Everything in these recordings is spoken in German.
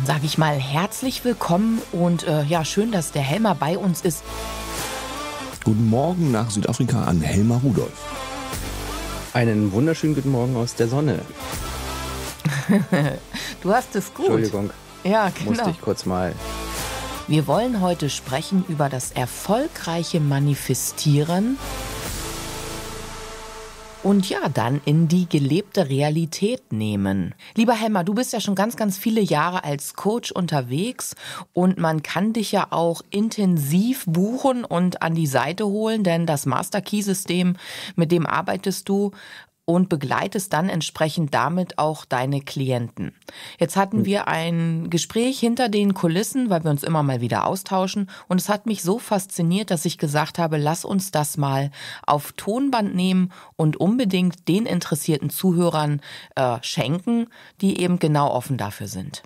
Dann sage ich mal herzlich willkommen und äh, ja, schön, dass der Helmer bei uns ist. Guten Morgen nach Südafrika an Helmer Rudolf. Einen wunderschönen guten Morgen aus der Sonne. du hast es gut. Entschuldigung. Ja, genau. Musste ich kurz mal. Wir wollen heute sprechen über das erfolgreiche Manifestieren und ja, dann in die gelebte Realität nehmen. Lieber Helmer, du bist ja schon ganz, ganz viele Jahre als Coach unterwegs und man kann dich ja auch intensiv buchen und an die Seite holen, denn das Master Key System, mit dem arbeitest du, und begleitest dann entsprechend damit auch deine Klienten. Jetzt hatten hm. wir ein Gespräch hinter den Kulissen, weil wir uns immer mal wieder austauschen und es hat mich so fasziniert, dass ich gesagt habe, lass uns das mal auf Tonband nehmen und unbedingt den interessierten Zuhörern äh, schenken, die eben genau offen dafür sind.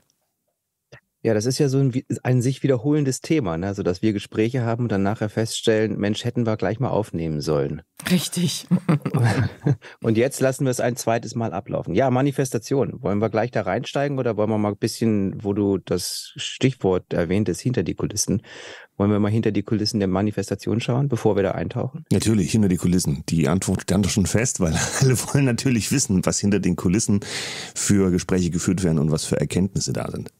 Ja, das ist ja so ein, ein sich wiederholendes Thema, ne? so also, dass wir Gespräche haben und dann nachher feststellen, Mensch, hätten wir gleich mal aufnehmen sollen. Richtig. und jetzt lassen wir es ein zweites Mal ablaufen. Ja, Manifestation. Wollen wir gleich da reinsteigen oder wollen wir mal ein bisschen, wo du das Stichwort erwähnt ist, hinter die Kulissen, wollen wir mal hinter die Kulissen der Manifestation schauen, bevor wir da eintauchen? Natürlich, hinter die Kulissen. Die Antwort stand schon fest, weil alle wollen natürlich wissen, was hinter den Kulissen für Gespräche geführt werden und was für Erkenntnisse da sind.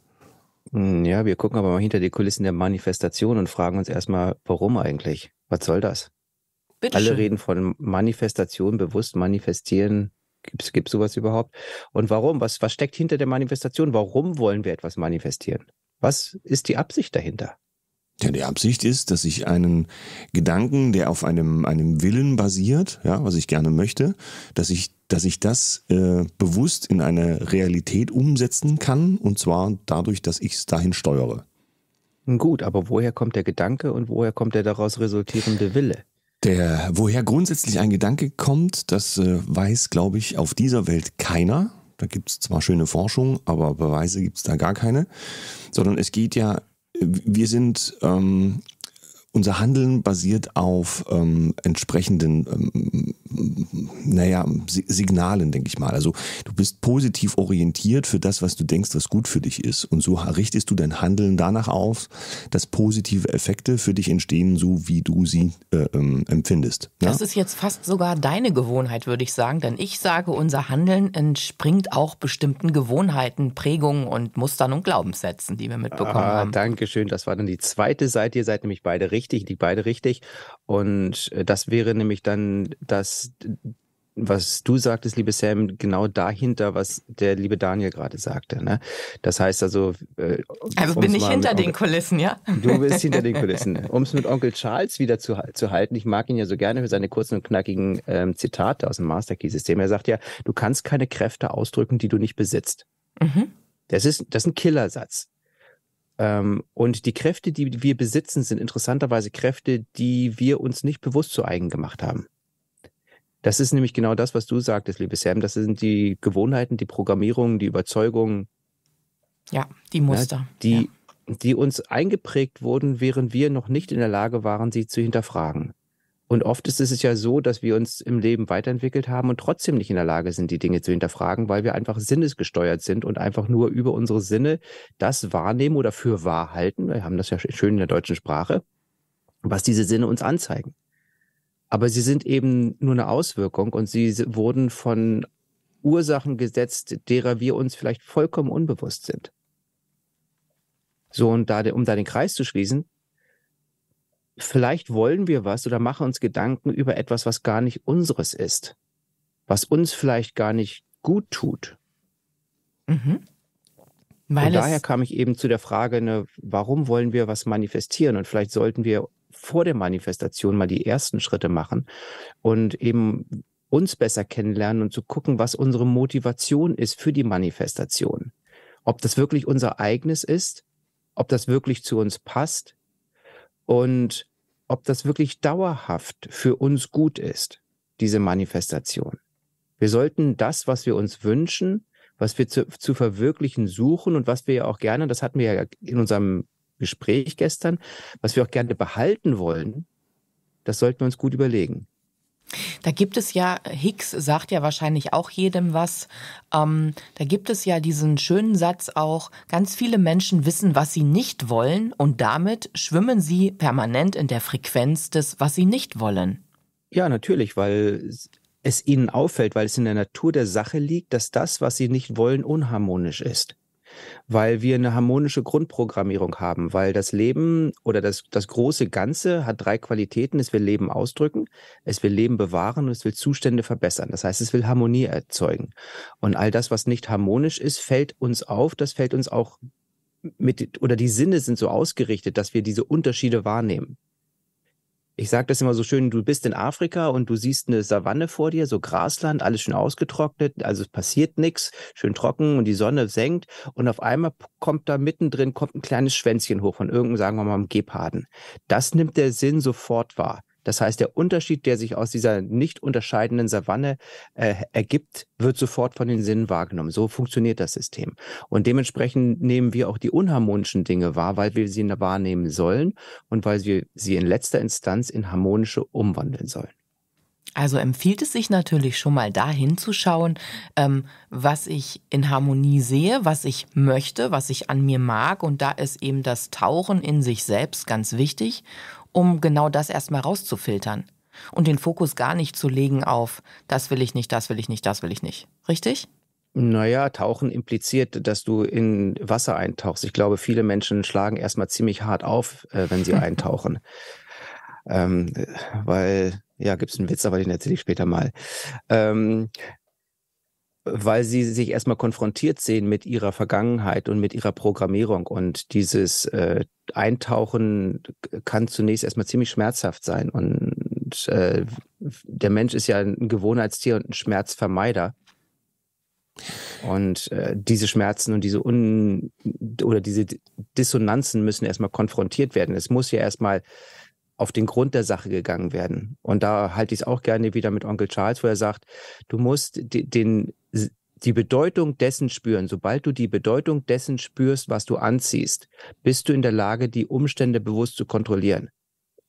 Hm, ja, wir gucken aber mal hinter die Kulissen der Manifestation und fragen uns erstmal, warum eigentlich? Was soll das? Bitte Alle schön. reden von Manifestation, bewusst manifestieren. Gibt es sowas überhaupt? Und warum? Was, was steckt hinter der Manifestation? Warum wollen wir etwas manifestieren? Was ist die Absicht dahinter? Ja, die Absicht ist, dass ich einen Gedanken, der auf einem, einem Willen basiert, ja, was ich gerne möchte, dass ich, dass ich das äh, bewusst in eine Realität umsetzen kann und zwar dadurch, dass ich es dahin steuere. Gut, aber woher kommt der Gedanke und woher kommt der daraus resultierende Wille? Der, woher grundsätzlich ein Gedanke kommt, das äh, weiß, glaube ich, auf dieser Welt keiner. Da gibt es zwar schöne Forschung, aber Beweise gibt es da gar keine. Sondern es geht ja wir sind ähm, unser Handeln basiert auf ähm, entsprechenden, ähm, naja, Signalen, denke ich mal. Also du bist positiv orientiert für das, was du denkst, was gut für dich ist. Und so richtest du dein Handeln danach auf, dass positive Effekte für dich entstehen, so wie du sie äh, ähm, empfindest. Ja? Ne? Das ist jetzt fast sogar deine Gewohnheit, würde ich sagen. Denn ich sage, unser Handeln entspringt auch bestimmten Gewohnheiten, Prägungen und Mustern und Glaubenssätzen, die wir mitbekommen ah, haben. Dankeschön. Das war dann die zweite Seite. Ihr seid nämlich beide richtig richtig, liegt beide richtig. Und äh, das wäre nämlich dann das, was du sagtest, liebe Sam, genau dahinter, was der liebe Daniel gerade sagte. Ne? Das heißt also. Äh, also bin ich hinter den Kulissen, ja? Du bist hinter den Kulissen. Um es mit Onkel Charles wieder zu, zu halten, ich mag ihn ja so gerne für seine kurzen und knackigen ähm, Zitate aus dem Master Key-System. Er sagt ja, du kannst keine Kräfte ausdrücken, die du nicht besitzt. Mhm. Das ist, das ist ein Killersatz. Ähm, und die Kräfte, die wir besitzen, sind interessanterweise Kräfte, die wir uns nicht bewusst zu eigen gemacht haben. Das ist nämlich genau das, was du sagtest, liebe Sam. Das sind die Gewohnheiten, die Programmierungen, die Überzeugungen. Ja, die Muster. Ja, die, ja. die uns eingeprägt wurden, während wir noch nicht in der Lage waren, sie zu hinterfragen. Und oft ist es ja so, dass wir uns im Leben weiterentwickelt haben und trotzdem nicht in der Lage sind, die Dinge zu hinterfragen, weil wir einfach sinnesgesteuert sind und einfach nur über unsere Sinne das wahrnehmen oder für wahr halten. Wir haben das ja schön in der deutschen Sprache, was diese Sinne uns anzeigen. Aber sie sind eben nur eine Auswirkung und sie wurden von Ursachen gesetzt, derer wir uns vielleicht vollkommen unbewusst sind. So, und da, um da den Kreis zu schließen, vielleicht wollen wir was oder machen uns Gedanken über etwas, was gar nicht unseres ist, was uns vielleicht gar nicht gut tut. Mhm. Weil und daher kam ich eben zu der Frage, ne, warum wollen wir was manifestieren? Und vielleicht sollten wir vor der Manifestation mal die ersten Schritte machen und eben uns besser kennenlernen und zu gucken, was unsere Motivation ist für die Manifestation. Ob das wirklich unser eigenes ist, ob das wirklich zu uns passt, und ob das wirklich dauerhaft für uns gut ist, diese Manifestation. Wir sollten das, was wir uns wünschen, was wir zu, zu verwirklichen suchen und was wir ja auch gerne, das hatten wir ja in unserem Gespräch gestern, was wir auch gerne behalten wollen, das sollten wir uns gut überlegen. Da gibt es ja, Hicks sagt ja wahrscheinlich auch jedem was, ähm, da gibt es ja diesen schönen Satz auch, ganz viele Menschen wissen, was sie nicht wollen und damit schwimmen sie permanent in der Frequenz des, was sie nicht wollen. Ja, natürlich, weil es ihnen auffällt, weil es in der Natur der Sache liegt, dass das, was sie nicht wollen, unharmonisch ist weil wir eine harmonische Grundprogrammierung haben, weil das Leben oder das, das große Ganze hat drei Qualitäten. Es will Leben ausdrücken, es will Leben bewahren und es will Zustände verbessern. Das heißt, es will Harmonie erzeugen. Und all das, was nicht harmonisch ist, fällt uns auf, das fällt uns auch mit, oder die Sinne sind so ausgerichtet, dass wir diese Unterschiede wahrnehmen ich sage das immer so schön, du bist in Afrika und du siehst eine Savanne vor dir, so Grasland, alles schön ausgetrocknet, also es passiert nichts, schön trocken und die Sonne senkt und auf einmal kommt da mittendrin kommt ein kleines Schwänzchen hoch von irgendeinem, sagen wir mal, einem Geparden. Das nimmt der Sinn sofort wahr. Das heißt, der Unterschied, der sich aus dieser nicht unterscheidenden Savanne äh, ergibt, wird sofort von den Sinnen wahrgenommen. So funktioniert das System. Und dementsprechend nehmen wir auch die unharmonischen Dinge wahr, weil wir sie wahrnehmen sollen und weil wir sie in letzter Instanz in harmonische umwandeln sollen. Also empfiehlt es sich natürlich schon mal dahin zu schauen, ähm, was ich in Harmonie sehe, was ich möchte, was ich an mir mag. Und da ist eben das Tauchen in sich selbst ganz wichtig um genau das erstmal rauszufiltern und den Fokus gar nicht zu legen auf, das will ich nicht, das will ich nicht, das will ich nicht. Richtig? Naja, Tauchen impliziert, dass du in Wasser eintauchst. Ich glaube, viele Menschen schlagen erstmal ziemlich hart auf, äh, wenn sie eintauchen. Ähm, weil, ja, gibt es einen Witz, aber den erzähle ich später mal. Ähm, weil sie sich erstmal konfrontiert sehen mit ihrer Vergangenheit und mit ihrer Programmierung. Und dieses äh, Eintauchen kann zunächst erstmal ziemlich schmerzhaft sein. Und äh, der Mensch ist ja ein Gewohnheitstier und ein Schmerzvermeider. Und äh, diese Schmerzen und diese Un oder diese Dissonanzen müssen erstmal konfrontiert werden. Es muss ja erstmal auf den Grund der Sache gegangen werden. Und da halte ich es auch gerne wieder mit Onkel Charles, wo er sagt, du musst den, die Bedeutung dessen spüren. Sobald du die Bedeutung dessen spürst, was du anziehst, bist du in der Lage, die Umstände bewusst zu kontrollieren.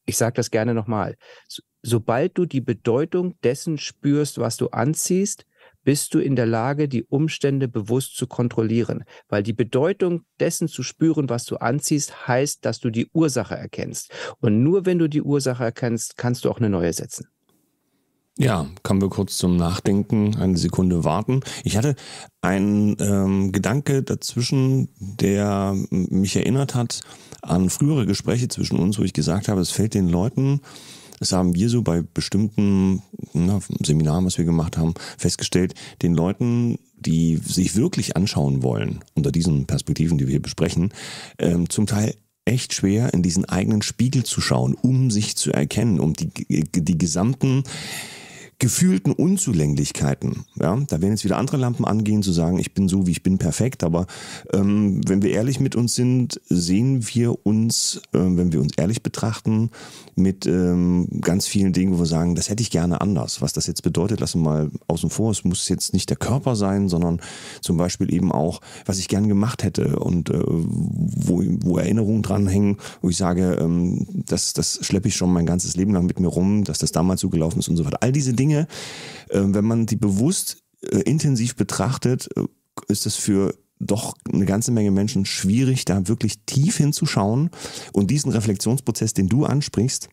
Ich sage das gerne nochmal. So, sobald du die Bedeutung dessen spürst, was du anziehst, bist du in der Lage, die Umstände bewusst zu kontrollieren. Weil die Bedeutung dessen zu spüren, was du anziehst, heißt, dass du die Ursache erkennst. Und nur wenn du die Ursache erkennst, kannst du auch eine neue setzen. Ja, können wir kurz zum Nachdenken eine Sekunde warten. Ich hatte einen ähm, Gedanke dazwischen, der mich erinnert hat an frühere Gespräche zwischen uns, wo ich gesagt habe, es fällt den Leuten, das haben wir so bei bestimmten na, Seminaren, was wir gemacht haben, festgestellt, den Leuten, die sich wirklich anschauen wollen, unter diesen Perspektiven, die wir hier besprechen, ähm, zum Teil echt schwer, in diesen eigenen Spiegel zu schauen, um sich zu erkennen, um die, die gesamten gefühlten Unzulänglichkeiten. Ja, da werden jetzt wieder andere Lampen angehen, zu sagen, ich bin so, wie ich bin, perfekt. Aber ähm, wenn wir ehrlich mit uns sind, sehen wir uns, äh, wenn wir uns ehrlich betrachten, mit ähm, ganz vielen Dingen, wo wir sagen, das hätte ich gerne anders. Was das jetzt bedeutet, lassen wir mal außen vor. Es muss jetzt nicht der Körper sein, sondern zum Beispiel eben auch, was ich gern gemacht hätte und äh, wo, wo Erinnerungen dranhängen, wo ich sage, ähm, das, das schleppe ich schon mein ganzes Leben lang mit mir rum, dass das damals so gelaufen ist und so weiter. All diese Dinge Dinge, ähm, wenn man die bewusst äh, intensiv betrachtet, äh, ist es für doch eine ganze Menge Menschen schwierig, da wirklich tief hinzuschauen und diesen Reflexionsprozess, den du ansprichst,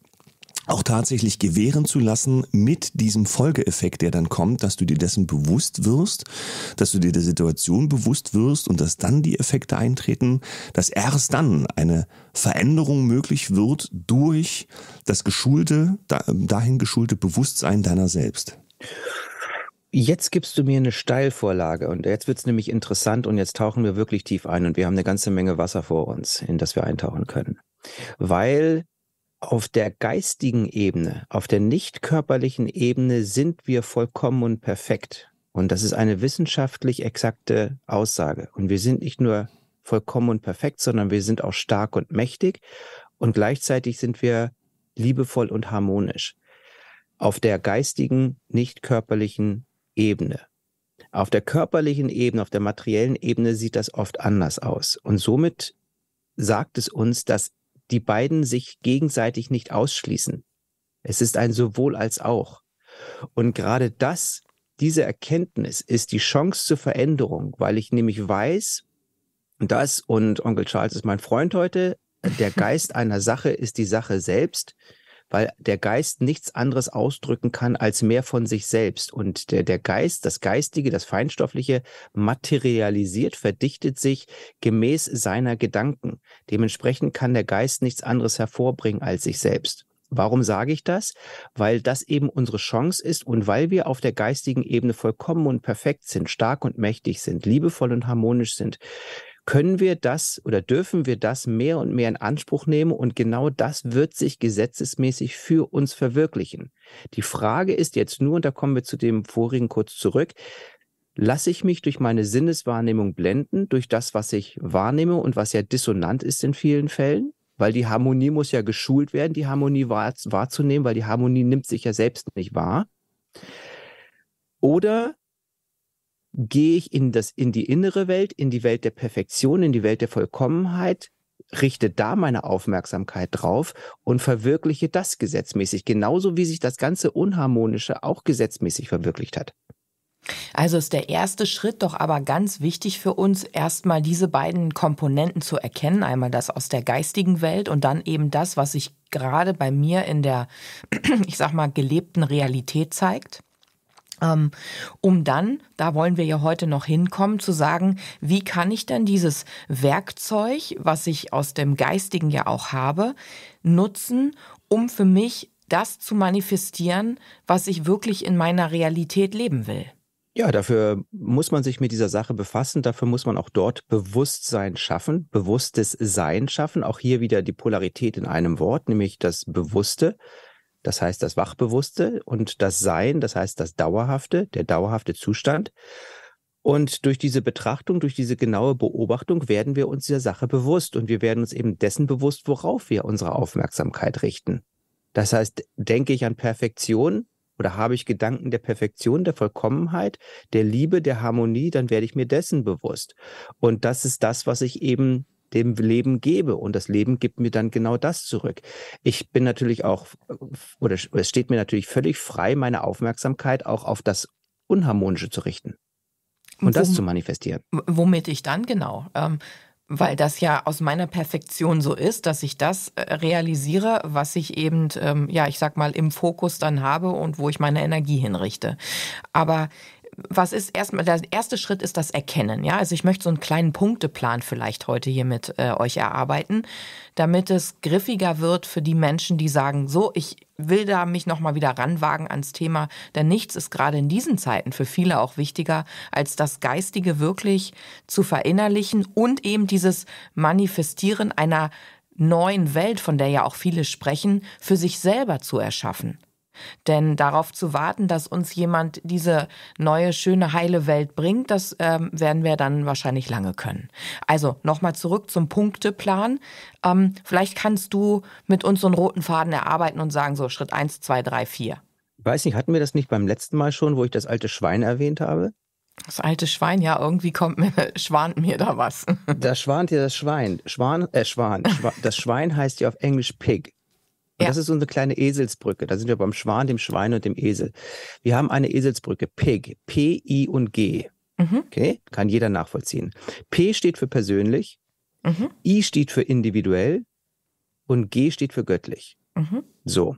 auch tatsächlich gewähren zu lassen mit diesem Folgeeffekt, der dann kommt, dass du dir dessen bewusst wirst, dass du dir der Situation bewusst wirst und dass dann die Effekte eintreten, dass erst dann eine Veränderung möglich wird durch das geschulte, dahin geschulte Bewusstsein deiner selbst. Jetzt gibst du mir eine Steilvorlage und jetzt wird's nämlich interessant und jetzt tauchen wir wirklich tief ein und wir haben eine ganze Menge Wasser vor uns, in das wir eintauchen können. Weil auf der geistigen Ebene, auf der nicht körperlichen Ebene sind wir vollkommen und perfekt. Und das ist eine wissenschaftlich exakte Aussage. Und wir sind nicht nur vollkommen und perfekt, sondern wir sind auch stark und mächtig und gleichzeitig sind wir liebevoll und harmonisch. Auf der geistigen, nicht körperlichen Ebene. Auf der körperlichen Ebene, auf der materiellen Ebene sieht das oft anders aus. Und somit sagt es uns, dass die beiden sich gegenseitig nicht ausschließen. Es ist ein sowohl als auch. Und gerade das, diese Erkenntnis ist die Chance zur Veränderung, weil ich nämlich weiß, dass, und Onkel Charles ist mein Freund heute, der Geist einer Sache ist die Sache selbst weil der Geist nichts anderes ausdrücken kann als mehr von sich selbst. Und der, der Geist, das Geistige, das Feinstoffliche materialisiert, verdichtet sich gemäß seiner Gedanken. Dementsprechend kann der Geist nichts anderes hervorbringen als sich selbst. Warum sage ich das? Weil das eben unsere Chance ist und weil wir auf der geistigen Ebene vollkommen und perfekt sind, stark und mächtig sind, liebevoll und harmonisch sind können wir das oder dürfen wir das mehr und mehr in Anspruch nehmen und genau das wird sich gesetzesmäßig für uns verwirklichen. Die Frage ist jetzt nur, und da kommen wir zu dem vorigen kurz zurück, lasse ich mich durch meine Sinneswahrnehmung blenden, durch das, was ich wahrnehme und was ja dissonant ist in vielen Fällen? Weil die Harmonie muss ja geschult werden, die Harmonie wahr, wahrzunehmen, weil die Harmonie nimmt sich ja selbst nicht wahr. Oder gehe ich in, das, in die innere Welt, in die Welt der Perfektion, in die Welt der Vollkommenheit, richte da meine Aufmerksamkeit drauf und verwirkliche das gesetzmäßig, genauso wie sich das ganze Unharmonische auch gesetzmäßig verwirklicht hat. Also ist der erste Schritt doch aber ganz wichtig für uns, erstmal diese beiden Komponenten zu erkennen. Einmal das aus der geistigen Welt und dann eben das, was sich gerade bei mir in der, ich sag mal, gelebten Realität zeigt. Ähm, um dann, da wollen wir ja heute noch hinkommen, zu sagen, wie kann ich denn dieses Werkzeug, was ich aus dem Geistigen ja auch habe, nutzen, um für mich das zu manifestieren, was ich wirklich in meiner Realität leben will. Ja, dafür muss man sich mit dieser Sache befassen. Dafür muss man auch dort Bewusstsein schaffen, bewusstes Sein schaffen. Auch hier wieder die Polarität in einem Wort, nämlich das Bewusste das heißt das Wachbewusste und das Sein, das heißt das Dauerhafte, der dauerhafte Zustand. Und durch diese Betrachtung, durch diese genaue Beobachtung werden wir uns dieser Sache bewusst und wir werden uns eben dessen bewusst, worauf wir unsere Aufmerksamkeit richten. Das heißt, denke ich an Perfektion oder habe ich Gedanken der Perfektion, der Vollkommenheit, der Liebe, der Harmonie, dann werde ich mir dessen bewusst. Und das ist das, was ich eben dem Leben gebe. Und das Leben gibt mir dann genau das zurück. Ich bin natürlich auch, oder es steht mir natürlich völlig frei, meine Aufmerksamkeit auch auf das Unharmonische zu richten und Wom das zu manifestieren. Womit ich dann genau. Ähm, weil das ja aus meiner Perfektion so ist, dass ich das äh, realisiere, was ich eben, ähm, ja, ich sag mal, im Fokus dann habe und wo ich meine Energie hinrichte. Aber was ist erstmal, der erste Schritt ist das Erkennen. Ja, also ich möchte so einen kleinen Punkteplan vielleicht heute hier mit äh, euch erarbeiten, damit es griffiger wird für die Menschen, die sagen, so, ich will da mich nochmal wieder ranwagen ans Thema, denn nichts ist gerade in diesen Zeiten für viele auch wichtiger, als das Geistige wirklich zu verinnerlichen und eben dieses Manifestieren einer neuen Welt, von der ja auch viele sprechen, für sich selber zu erschaffen. Denn darauf zu warten, dass uns jemand diese neue, schöne, heile Welt bringt, das ähm, werden wir dann wahrscheinlich lange können. Also nochmal zurück zum Punkteplan. Ähm, vielleicht kannst du mit uns so einen roten Faden erarbeiten und sagen, so Schritt 1, 2, 3, 4. Weiß nicht, hatten wir das nicht beim letzten Mal schon, wo ich das alte Schwein erwähnt habe? Das alte Schwein, ja, irgendwie kommt mir, schwant mir da was. Da schwant dir das Schwein. Schwan, äh, Schwan. Das Schwein heißt ja auf Englisch Pig. Und ja. das ist unsere kleine Eselsbrücke. Da sind wir beim Schwan, dem Schwein und dem Esel. Wir haben eine Eselsbrücke, PIG, P, I und G. Mhm. Okay, kann jeder nachvollziehen. P steht für persönlich, mhm. I steht für individuell und G steht für göttlich. Mhm. So.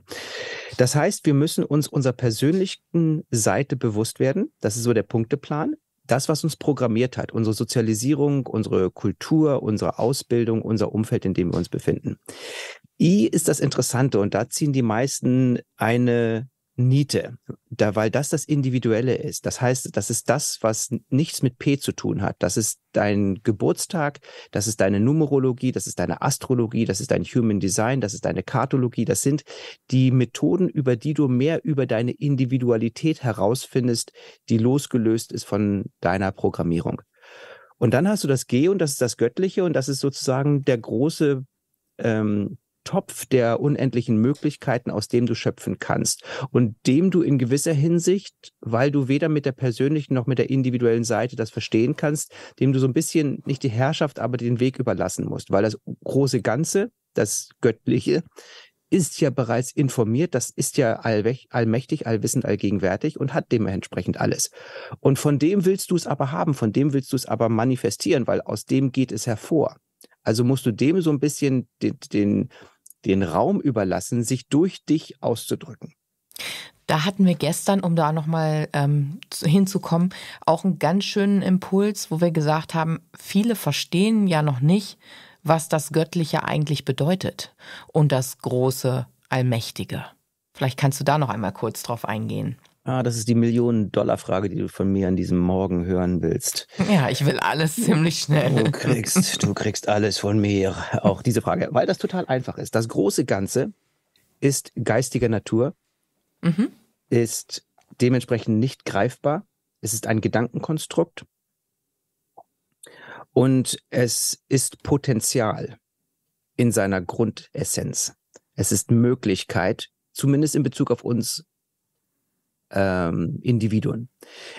Das heißt, wir müssen uns unserer persönlichen Seite bewusst werden. Das ist so der Punkteplan. Das, was uns programmiert hat, unsere Sozialisierung, unsere Kultur, unsere Ausbildung, unser Umfeld, in dem wir uns befinden. I ist das Interessante und da ziehen die meisten eine Niete, da, weil das das Individuelle ist. Das heißt, das ist das, was nichts mit P zu tun hat. Das ist dein Geburtstag, das ist deine Numerologie, das ist deine Astrologie, das ist dein Human Design, das ist deine Kartologie. Das sind die Methoden, über die du mehr über deine Individualität herausfindest, die losgelöst ist von deiner Programmierung. Und dann hast du das G und das ist das Göttliche und das ist sozusagen der große ähm, Topf der unendlichen Möglichkeiten, aus dem du schöpfen kannst und dem du in gewisser Hinsicht, weil du weder mit der persönlichen noch mit der individuellen Seite das verstehen kannst, dem du so ein bisschen nicht die Herrschaft, aber den Weg überlassen musst, weil das große Ganze, das Göttliche, ist ja bereits informiert, das ist ja allmächtig, allwissend, allgegenwärtig und hat dementsprechend alles. Und von dem willst du es aber haben, von dem willst du es aber manifestieren, weil aus dem geht es hervor. Also musst du dem so ein bisschen den, den den Raum überlassen, sich durch dich auszudrücken. Da hatten wir gestern, um da nochmal ähm, hinzukommen, auch einen ganz schönen Impuls, wo wir gesagt haben, viele verstehen ja noch nicht, was das Göttliche eigentlich bedeutet und das große Allmächtige. Vielleicht kannst du da noch einmal kurz drauf eingehen. Ah, das ist die Millionen-Dollar-Frage, die du von mir an diesem Morgen hören willst. Ja, ich will alles ziemlich schnell. Du kriegst, du kriegst alles von mir. Auch diese Frage, weil das total einfach ist. Das große Ganze ist geistiger Natur, mhm. ist dementsprechend nicht greifbar. Es ist ein Gedankenkonstrukt und es ist Potenzial in seiner Grundessenz. Es ist Möglichkeit, zumindest in Bezug auf uns ähm, Individuen.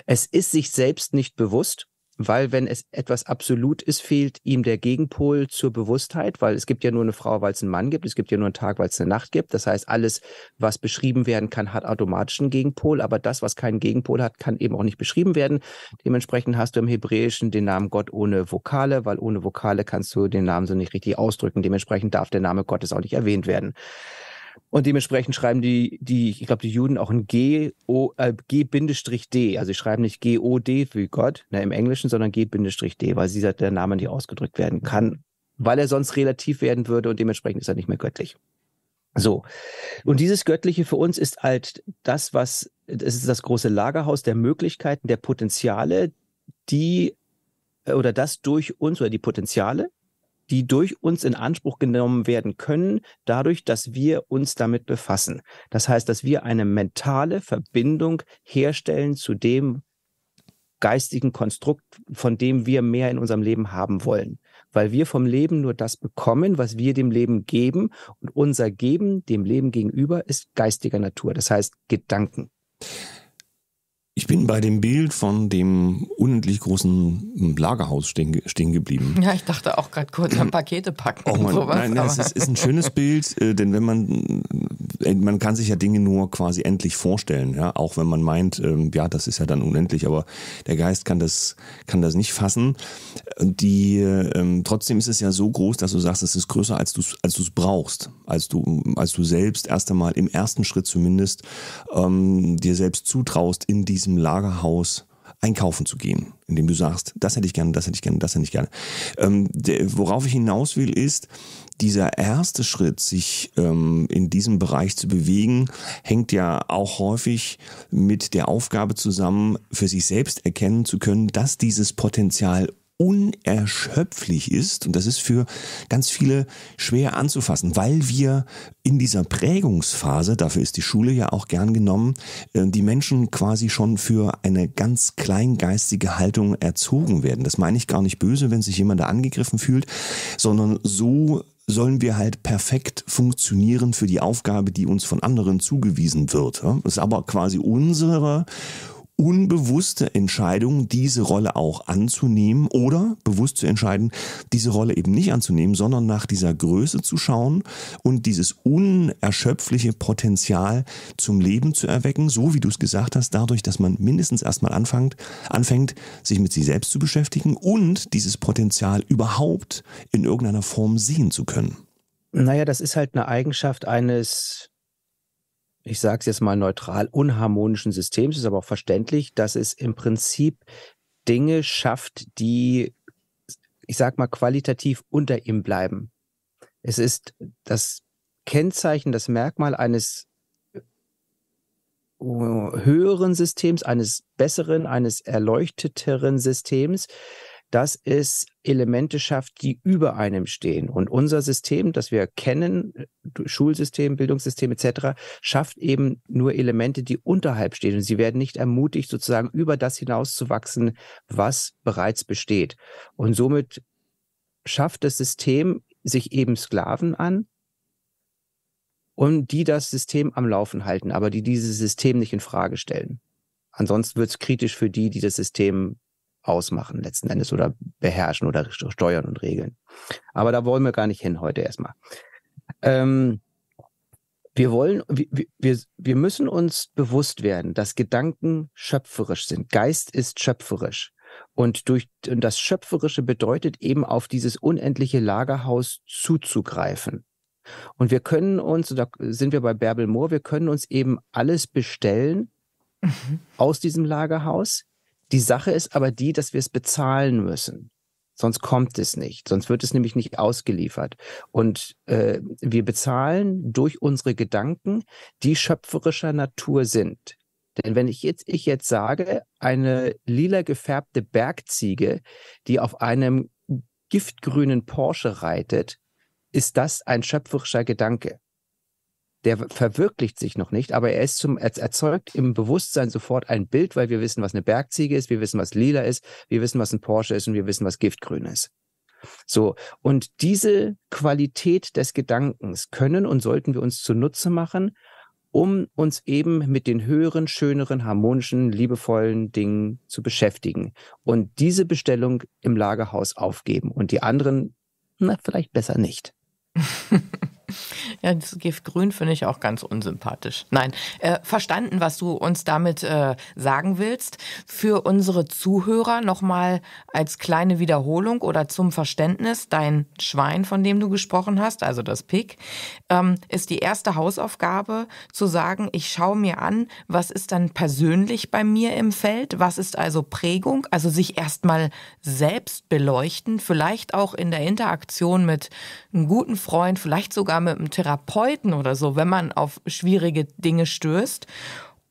Es ist sich selbst nicht bewusst, weil wenn es etwas absolut ist, fehlt ihm der Gegenpol zur Bewusstheit, weil es gibt ja nur eine Frau, weil es einen Mann gibt, es gibt ja nur einen Tag, weil es eine Nacht gibt. Das heißt, alles, was beschrieben werden kann, hat automatisch einen Gegenpol, aber das, was keinen Gegenpol hat, kann eben auch nicht beschrieben werden. Dementsprechend hast du im Hebräischen den Namen Gott ohne Vokale, weil ohne Vokale kannst du den Namen so nicht richtig ausdrücken. Dementsprechend darf der Name Gottes auch nicht erwähnt werden. Und dementsprechend schreiben die, die ich glaube, die Juden auch ein G, O, äh, G-D. Also sie schreiben nicht G-O-D für Gott ne, im Englischen, sondern G-D, weil sie sagt, der Name nicht ausgedrückt werden kann, weil er sonst relativ werden würde und dementsprechend ist er nicht mehr göttlich. So. Und dieses Göttliche für uns ist halt das, was, es ist das große Lagerhaus der Möglichkeiten, der Potenziale, die, äh, oder das durch uns, oder die Potenziale, die durch uns in Anspruch genommen werden können, dadurch, dass wir uns damit befassen. Das heißt, dass wir eine mentale Verbindung herstellen zu dem geistigen Konstrukt, von dem wir mehr in unserem Leben haben wollen. Weil wir vom Leben nur das bekommen, was wir dem Leben geben. Und unser Geben dem Leben gegenüber ist geistiger Natur, das heißt Gedanken. Ich bin bei dem Bild von dem unendlich großen Lagerhaus stehen, stehen geblieben. Ja, ich dachte auch gerade kurz an Pakete packen oh Mann, sowas. Nein, nein, es ist, ist, ein schönes Bild, äh, denn wenn man, äh, man kann sich ja Dinge nur quasi endlich vorstellen, ja, auch wenn man meint, ähm, ja, das ist ja dann unendlich, aber der Geist kann das, kann das nicht fassen. Die, äh, ähm, trotzdem ist es ja so groß, dass du sagst, es ist größer, als du es als du's brauchst, als du, als du selbst erst einmal im ersten Schritt zumindest ähm, dir selbst zutraust, in diesem diesem Lagerhaus einkaufen zu gehen, indem du sagst, das hätte ich gerne, das hätte ich gerne, das hätte ich gerne. Ähm, der, worauf ich hinaus will, ist, dieser erste Schritt, sich ähm, in diesem Bereich zu bewegen, hängt ja auch häufig mit der Aufgabe zusammen, für sich selbst erkennen zu können, dass dieses Potenzial unerschöpflich ist. Und das ist für ganz viele schwer anzufassen, weil wir in dieser Prägungsphase, dafür ist die Schule ja auch gern genommen, äh, die Menschen quasi schon für eine ganz kleingeistige Haltung erzogen werden. Das meine ich gar nicht böse, wenn sich jemand da angegriffen fühlt, sondern so sollen wir halt perfekt funktionieren für die Aufgabe, die uns von anderen zugewiesen wird. Das ist aber quasi unsere unbewusste Entscheidung, diese Rolle auch anzunehmen oder bewusst zu entscheiden, diese Rolle eben nicht anzunehmen, sondern nach dieser Größe zu schauen und dieses unerschöpfliche Potenzial zum Leben zu erwecken, so wie du es gesagt hast, dadurch, dass man mindestens erstmal anfängt, anfängt, sich mit sich selbst zu beschäftigen und dieses Potenzial überhaupt in irgendeiner Form sehen zu können. Naja, das ist halt eine Eigenschaft eines ich sage es jetzt mal neutral, unharmonischen Systems. Ist aber auch verständlich, dass es im Prinzip Dinge schafft, die, ich sage mal, qualitativ unter ihm bleiben. Es ist das Kennzeichen, das Merkmal eines äh, höheren Systems, eines besseren, eines erleuchteteren Systems, dass es Elemente schafft, die über einem stehen. Und unser System, das wir kennen, äh, Schulsystem, Bildungssystem etc., schafft eben nur Elemente, die unterhalb stehen. Und sie werden nicht ermutigt, sozusagen über das hinauszuwachsen, was bereits besteht. Und somit schafft das System sich eben Sklaven an, und die das System am Laufen halten, aber die dieses System nicht in Frage stellen. Ansonsten wird es kritisch für die, die das System ausmachen letzten Endes oder beherrschen oder steuern und regeln. Aber da wollen wir gar nicht hin heute erstmal. Ähm, wir wollen, wir, wir, müssen uns bewusst werden, dass Gedanken schöpferisch sind. Geist ist schöpferisch. Und durch und das Schöpferische bedeutet eben auf dieses unendliche Lagerhaus zuzugreifen. Und wir können uns, da sind wir bei Bärbel Mohr, wir können uns eben alles bestellen mhm. aus diesem Lagerhaus. Die Sache ist aber die, dass wir es bezahlen müssen. Sonst kommt es nicht. Sonst wird es nämlich nicht ausgeliefert. Und äh, wir bezahlen durch unsere Gedanken, die schöpferischer Natur sind. Denn wenn ich jetzt, ich jetzt sage, eine lila gefärbte Bergziege, die auf einem giftgrünen Porsche reitet, ist das ein schöpferischer Gedanke der verwirklicht sich noch nicht, aber er ist zum, er erzeugt im Bewusstsein sofort ein Bild, weil wir wissen, was eine Bergziege ist, wir wissen, was lila ist, wir wissen, was ein Porsche ist und wir wissen, was Giftgrün ist. So, und diese Qualität des Gedankens können und sollten wir uns zunutze machen, um uns eben mit den höheren, schöneren, harmonischen, liebevollen Dingen zu beschäftigen und diese Bestellung im Lagerhaus aufgeben und die anderen, na, vielleicht besser nicht. Ja, das Gift Grün finde ich auch ganz unsympathisch. Nein, äh, verstanden, was du uns damit äh, sagen willst. Für unsere Zuhörer nochmal als kleine Wiederholung oder zum Verständnis, dein Schwein, von dem du gesprochen hast, also das Pick, ähm, ist die erste Hausaufgabe zu sagen, ich schaue mir an, was ist dann persönlich bei mir im Feld, was ist also Prägung, also sich erstmal selbst beleuchten, vielleicht auch in der Interaktion mit einem guten Freund, vielleicht sogar mit mit einem Therapeuten oder so, wenn man auf schwierige Dinge stößt,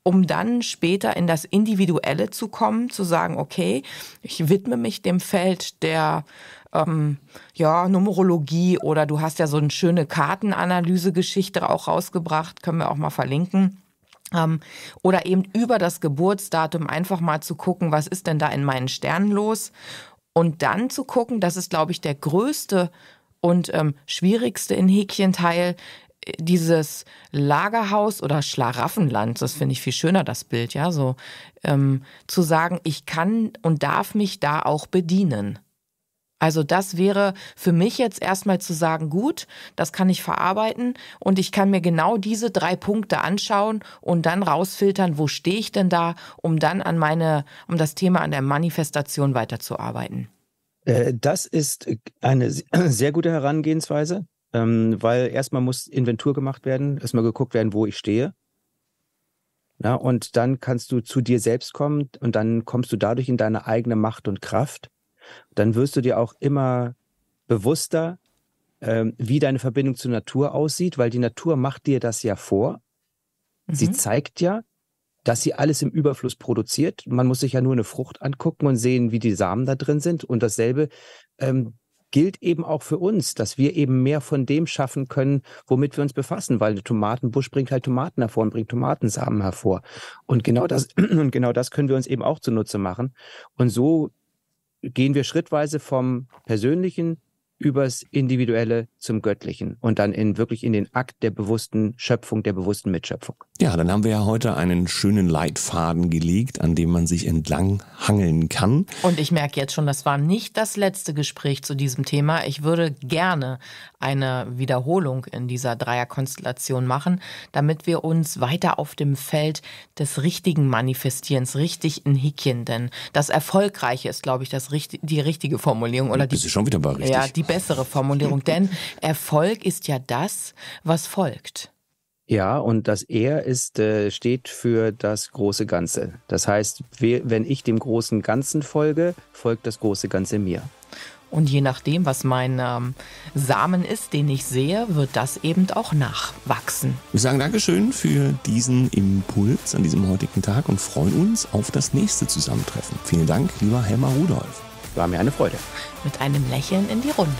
um dann später in das Individuelle zu kommen, zu sagen, okay, ich widme mich dem Feld der ähm, ja, Numerologie oder du hast ja so eine schöne Kartenanalyse-Geschichte auch rausgebracht, können wir auch mal verlinken. Ähm, oder eben über das Geburtsdatum einfach mal zu gucken, was ist denn da in meinen Sternen los? Und dann zu gucken, das ist, glaube ich, der größte und ähm, schwierigste in Häkchenteil äh, dieses Lagerhaus oder Schlaraffenland, das finde ich viel schöner, das Bild, ja, so ähm, zu sagen, ich kann und darf mich da auch bedienen. Also das wäre für mich jetzt erstmal zu sagen, gut, das kann ich verarbeiten und ich kann mir genau diese drei Punkte anschauen und dann rausfiltern, wo stehe ich denn da, um dann an meine, um das Thema an der Manifestation weiterzuarbeiten. Äh, das ist äh, eine sehr gute Herangehensweise, ähm, weil erstmal muss Inventur gemacht werden, erstmal geguckt werden, wo ich stehe. Ja, und dann kannst du zu dir selbst kommen und dann kommst du dadurch in deine eigene Macht und Kraft. Dann wirst du dir auch immer bewusster, ähm, wie deine Verbindung zur Natur aussieht, weil die Natur macht dir das ja vor. Mhm. Sie zeigt ja, dass sie alles im Überfluss produziert. Man muss sich ja nur eine Frucht angucken und sehen, wie die Samen da drin sind. Und dasselbe ähm, gilt eben auch für uns, dass wir eben mehr von dem schaffen können, womit wir uns befassen, weil der Tomatenbusch bringt halt Tomaten hervor und bringt Tomatensamen hervor. Und genau das, und genau das können wir uns eben auch zunutze machen. Und so gehen wir schrittweise vom Persönlichen übers Individuelle zum Göttlichen und dann in wirklich in den Akt der bewussten Schöpfung, der bewussten Mitschöpfung. Ja, dann haben wir ja heute einen schönen Leitfaden gelegt, an dem man sich entlang hangeln kann. Und ich merke jetzt schon, das war nicht das letzte Gespräch zu diesem Thema. Ich würde gerne eine Wiederholung in dieser Dreierkonstellation machen, damit wir uns weiter auf dem Feld des richtigen Manifestierens richtig in Hickchen, denn das Erfolgreiche ist, glaube ich, das, die richtige Formulierung oder die, Bist schon wieder bei richtig. Ja, die bessere Formulierung, denn Erfolg ist ja das, was folgt. Ja, und das Er ist, äh, steht für das große Ganze. Das heißt, wenn ich dem großen Ganzen folge, folgt das große Ganze mir. Und je nachdem, was mein ähm, Samen ist, den ich sehe, wird das eben auch nachwachsen. Wir sagen Dankeschön für diesen Impuls an diesem heutigen Tag und freuen uns auf das nächste Zusammentreffen. Vielen Dank, lieber Helmer Rudolf. War mir eine Freude. Mit einem Lächeln in die Runde.